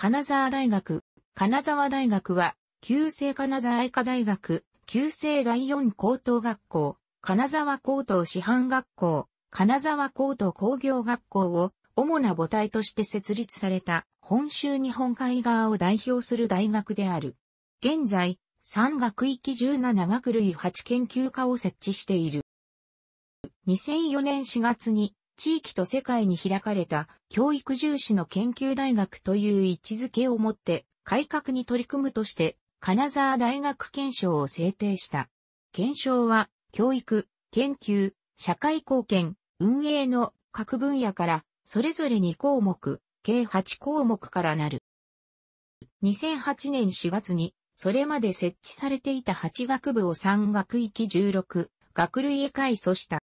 金沢大学、金沢大学は、旧制金沢医科大学、旧制第4高等学校、金沢高等師範学校、金沢高等工業学校を主な母体として設立された本州日本海側を代表する大学である。現在、山学域17学類8研究科を設置している。2004年4月に地域と世界に開かれた教育重視の研究大学という位置づけをもって改革に取り組むとして金沢大学憲章を制定した。憲章は教育、研究、社会貢献、運営の各分野からそれぞれ2項目、計8項目からなる。2008年4月にそれまで設置されていた8学部を3学域16、学類へ改組した。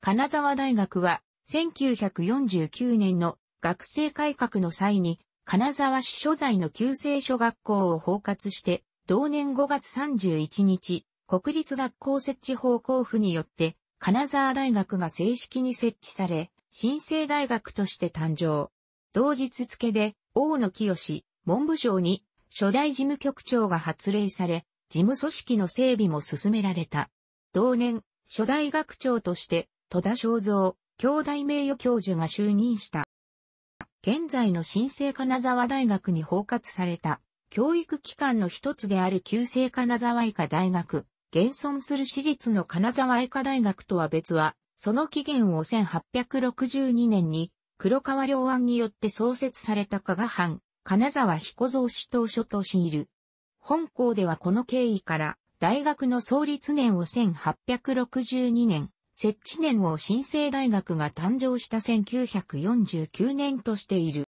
金沢大学は1949年の学生改革の際に、金沢市所在の旧制小学校を包括して、同年5月31日、国立学校設置法交付によって、金沢大学が正式に設置され、新生大学として誕生。同日付で、大野清、文部省に、初代事務局長が発令され、事務組織の整備も進められた。同年、初代学長として、戸田正蔵、兄弟名誉教授が就任した。現在の新生金沢大学に包括された教育機関の一つである旧生金沢医科大学、現存する私立の金沢医科大学とは別は、その起源を1862年に黒川良安によって創設された加賀藩、金沢彦蔵市当所といる。本校ではこの経緯から、大学の創立年を1862年、設置年を新生大学が誕生した1949年としている。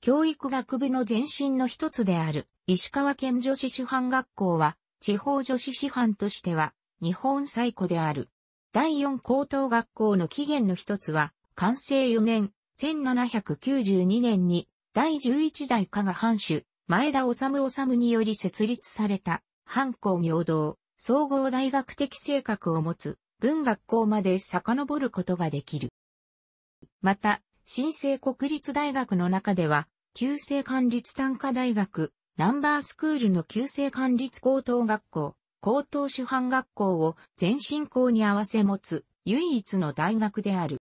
教育学部の前身の一つである石川県女子師範学校は地方女子師範としては日本最古である。第四高等学校の起源の一つは完成4年1792年に第11代加賀藩主前田治治により設立された藩校明堂総合大学的性格を持つ文学校まで遡ることができる。また、新生国立大学の中では、旧制管立短科大学、ナンバースクールの旧制管立高等学校、高等師範学校を全進校に合わせ持つ唯一の大学である。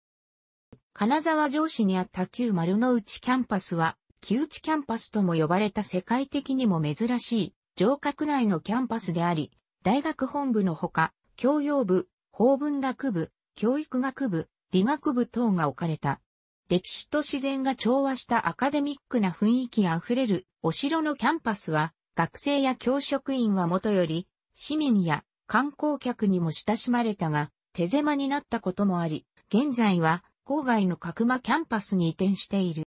金沢城市にあった旧丸の内キャンパスは、旧地キャンパスとも呼ばれた世界的にも珍しい城郭内のキャンパスであり、大学本部のほか、教養部、法文学部、教育学部、理学部等が置かれた。歴史と自然が調和したアカデミックな雰囲気あふれるお城のキャンパスは、学生や教職員はもとより、市民や観光客にも親しまれたが、手狭になったこともあり、現在は郊外の角間キャンパスに移転している。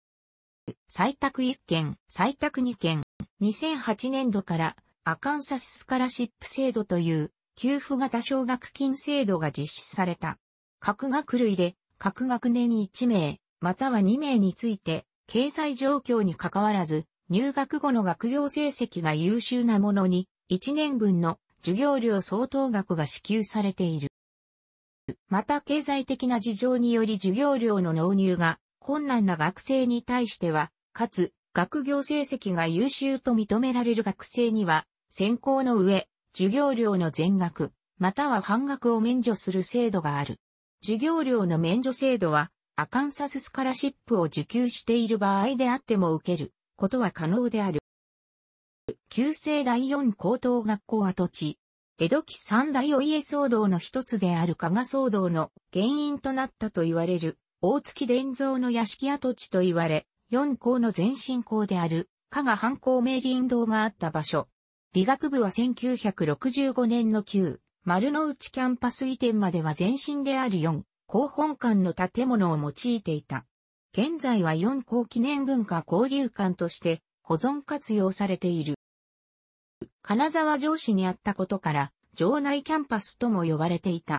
採択1件、採択2件、2008年度からアカンサススカラシップ制度という給付型奨学金制度が実施された。各学類で、各学年に1名、または2名について、経済状況に関わらず、入学後の学業成績が優秀な者に、1年分の授業料相当額が支給されている。また経済的な事情により授業料の納入が困難な学生に対しては、かつ、学業成績が優秀と認められる学生には、選考の上、授業料の全額、または半額を免除する制度がある。授業料の免除制度は、アカンサススカラシップを受給している場合であっても受けることは可能である。旧制第四高等学校跡地。江戸期三大お家騒動の一つである加賀騒動の原因となったと言われる、大月伝蔵の屋敷跡地と言われ、四校の前進校である、加賀藩校明林堂があった場所。理学部は1965年の旧、丸の内キャンパス移転までは前身である4、広本館の建物を用いていた。現在は4校記念文化交流館として保存活用されている。金沢城市にあったことから、城内キャンパスとも呼ばれていた。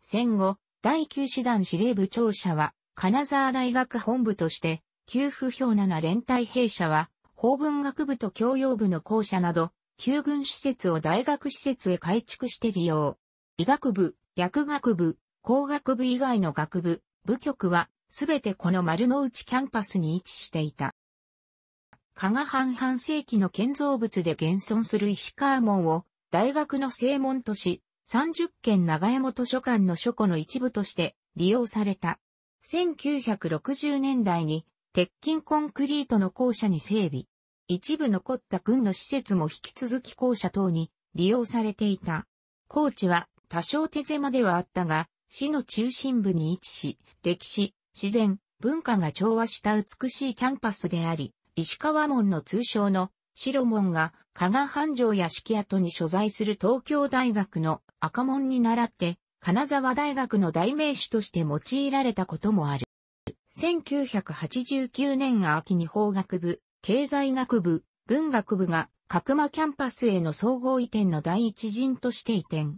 戦後、第9師団司令部庁舎は、金沢大学本部として、旧付表7連帯兵舎は、法文学部と教養部の校舎など、旧軍施設を大学施設へ改築して利用。医学部、薬学部、工学部以外の学部、部局は、すべてこの丸の内キャンパスに位置していた。加賀藩半世紀の建造物で現存する石川門を、大学の正門とし、30県長山図書館の書庫の一部として利用された。1960年代に鉄筋コンクリートの校舎に整備。一部残った軍の施設も引き続き校舎等に利用されていた。高知は多少手狭ではあったが、市の中心部に位置し、歴史、自然、文化が調和した美しいキャンパスであり、石川門の通称の白門が加賀繁盛や敷跡に所在する東京大学の赤門に倣って、金沢大学の代名詞として用いられたこともある。1989年秋に法学部経済学部、文学部が角間キャンパスへの総合移転の第一陣として移転。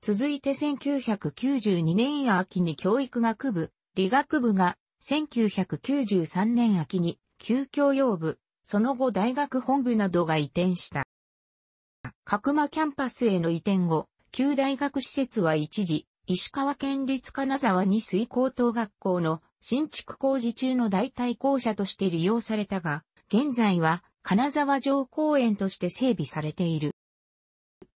続いて1992年秋に教育学部、理学部が1993年秋に旧教養部、その後大学本部などが移転した。角間キャンパスへの移転後、旧大学施設は一時、石川県立金沢に水高等学校の新築工事中の代替校舎として利用されたが、現在は金沢城公園として整備されている。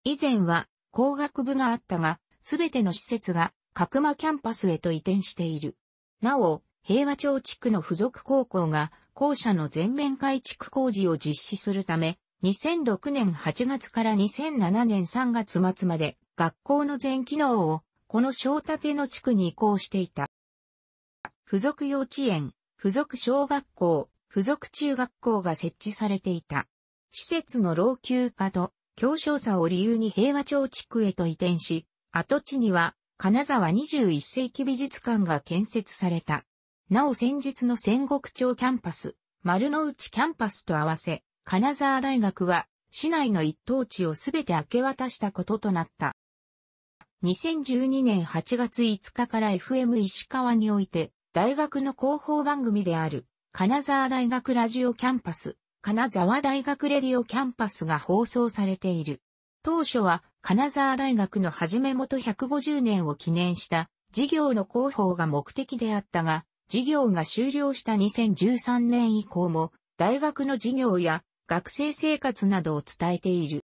以前は工学部があったが、すべての施設が角間キャンパスへと移転している。なお、平和町地区の付属高校が校舎の全面改築工事を実施するため、2006年8月から2007年3月末まで学校の全機能をこの小立の地区に移行していた。付属幼稚園、付属小学校、附属中学校が設置されていた。施設の老朽化と強小さを理由に平和町地区へと移転し、跡地には金沢21世紀美術館が建設された。なお先日の戦国町キャンパス、丸の内キャンパスと合わせ、金沢大学は市内の一等地をすべて明け渡したこととなった。2012年8月5日から FM 石川において、大学の広報番組である、金沢大学ラジオキャンパス、金沢大学レディオキャンパスが放送されている。当初は金沢大学の初め元150年を記念した事業の広報が目的であったが、事業が終了した2013年以降も大学の事業や学生生活などを伝えている。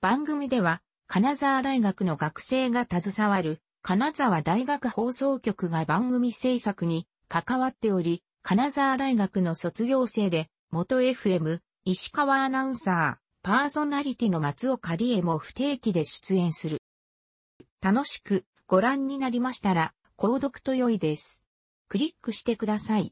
番組では金沢大学の学生が携わる金沢大学放送局が番組制作に関わっており、金沢大学の卒業生で、元 FM、石川アナウンサー、パーソナリティの松岡理恵も不定期で出演する。楽しくご覧になりましたら、購読と良いです。クリックしてください。